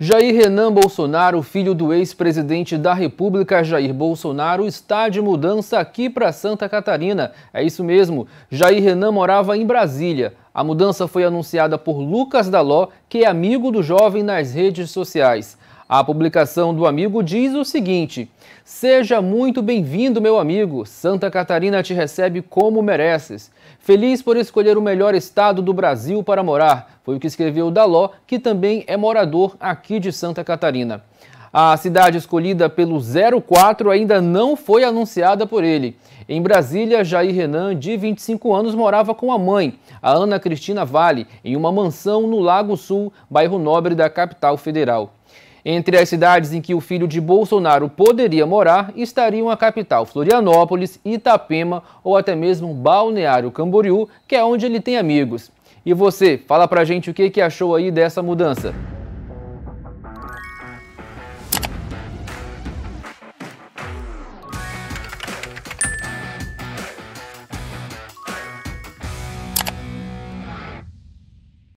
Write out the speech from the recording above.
Jair Renan Bolsonaro, filho do ex-presidente da República Jair Bolsonaro, está de mudança aqui para Santa Catarina. É isso mesmo, Jair Renan morava em Brasília. A mudança foi anunciada por Lucas Daló, que é amigo do jovem nas redes sociais. A publicação do amigo diz o seguinte: Seja muito bem-vindo, meu amigo. Santa Catarina te recebe como mereces. Feliz por escolher o melhor estado do Brasil para morar. Foi o que escreveu Daló, que também é morador aqui de Santa Catarina. A cidade escolhida pelo 04 ainda não foi anunciada por ele. Em Brasília, Jair Renan, de 25 anos, morava com a mãe, a Ana Cristina Vale, em uma mansão no Lago Sul, bairro nobre da capital federal. Entre as cidades em que o filho de Bolsonaro poderia morar estariam a capital Florianópolis, Itapema ou até mesmo Balneário Camboriú, que é onde ele tem amigos. E você, fala pra gente o que, que achou aí dessa mudança.